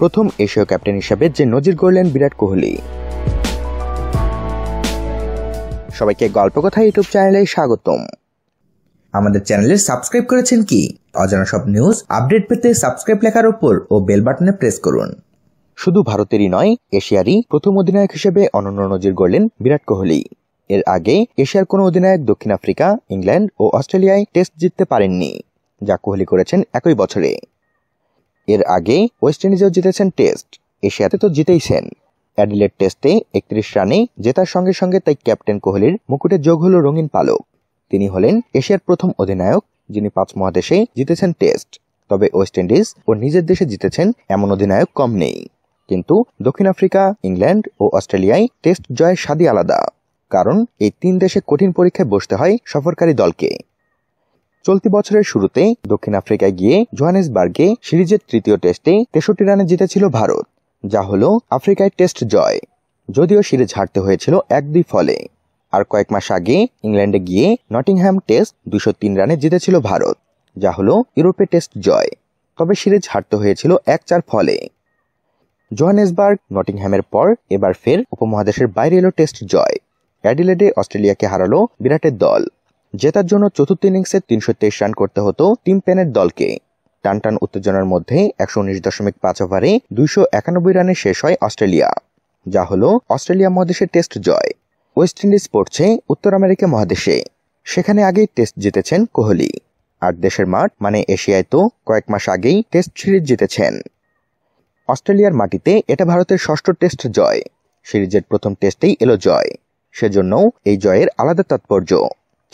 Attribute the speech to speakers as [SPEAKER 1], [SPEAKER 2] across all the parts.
[SPEAKER 1] প্রথম এশীয় ক্যাপ্টেন হিসাবে যে নজির গড়লেন বিরাট কোহলি সবাইকে গল্প কথা ইউটিউব চ্যানেলে স্বাগতম আমাদের চ্যানেলে সাবস্ক্রাইব করেছেন কি অজানা সব নিউজ আপডেট পেতে সাবস্ক্রাইব লেখার উপর ও বেল বাটনে প্রেস করুন শুধু ভারতেরই নয় এশিয়ারই প্রথম অধিনায়ক হিসেবে অনন্য নজির গড়লেন বিরাট কোহলি এর আগে এশিয়ার কোনো অধিনায়ক দক্ষিণ আফ্রিকা ইংল্যান্ড ও অস্ট্রেলিয়ায় টেস্ট জিততে পারেননি যা কোহলি করেছেন একই বছরে এর আগে ওয়েস্ট ইন্ডিজও জিতেছেন টেস্ট এশিয়াতে তো জিতেইছেন অ্যাডিলেড টেস্টে একত্রিশ রানে জেতার সঙ্গে সঙ্গে তাই ক্যাপ্টেন কোহলির মুকুটে যোগ হল রঙিন পালক তিনি হলেন এশিয়ার প্রথম অধিনায়ক যিনি পাঁচ মহাদেশে জিতেছেন টেস্ট তবে ওয়েস্ট ইন্ডিজ ও নিজের দেশে জিতেছেন এমন অধিনায়ক কম নেই কিন্তু দক্ষিণ আফ্রিকা ইংল্যান্ড ও অস্ট্রেলিয়ায় টেস্ট জয়ের স্বাদই আলাদা কারণ এই তিন দেশে কঠিন পরীক্ষায় বসতে হয় সফরকারী দলকে চলতি বছরের শুরুতে দক্ষিণ আফ্রিকায় গিয়ে জোহানেসবার্গে সিরিজের তৃতীয় টেস্টে তেষট্টি রানে জিতেছিল ভারত যা হলো আফ্রিকায় টেস্ট জয় যদিও সিরিজ হারতে হয়েছিল এক দুই ফলে আর কয়েক মাস আগে ইংল্যান্ডে গিয়ে নটিংহ্যাম টেস্ট দুশো তিন রানে জিতেছিল ভারত যা হলো ইউরোপে টেস্ট জয় তবে সিরিজ হারতে হয়েছিল এক চার ফলে জোহানেসবার্গ নটিংহ্যামের পর এবার ফের উপমহাদেশের বাইরে এলো টেস্ট জয় অ্যাডিলেডে অস্ট্রেলিয়াকে হারালো বিরাটের দল জেতার জন্য চতুর্থ ইনিংসে তিনশো রান করতে হতো টিম পেনের দলকে টানটান উত্তেজনার মধ্যে একশো উনিশ দশমিক পাঁচ ওভারে দুইশো একানব্বই রানে শেষ হয় অস্ট্রেলিয়া যা হলো অস্ট্রেলিয়া মহাদেশের টেস্ট জয় ওয়েস্ট ইন্ডিজ পড়ছে উত্তর আমেরিকা মহাদেশে সেখানে আগেই টেস্ট জিতেছেন কোহলি আর দেশের মাঠ মানে এশিয়ায় তো কয়েক মাস আগেই টেস্ট সিরিজ জিতেছেন অস্ট্রেলিয়ার মাটিতে এটা ভারতের ষষ্ঠ টেস্ট জয় সিরিজের প্রথম টেস্টেই এলো জয় সেজন্যও এই জয়ের আলাদা তাৎপর্য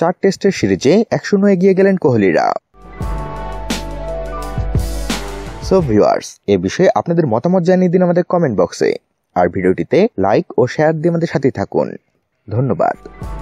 [SPEAKER 1] চার টেস্টের সিরিজে এক শূন্য এগিয়ে গেলেন কোহলিরা সো ভিউয়ার্স এ বিষয়ে আপনাদের মতামত জানিয়ে দিন আমাদের কমেন্ট বক্সে আর ভিডিওটিতে লাইক ও শেয়ার দিয়ে আমাদের সাথে থাকুন ধন্যবাদ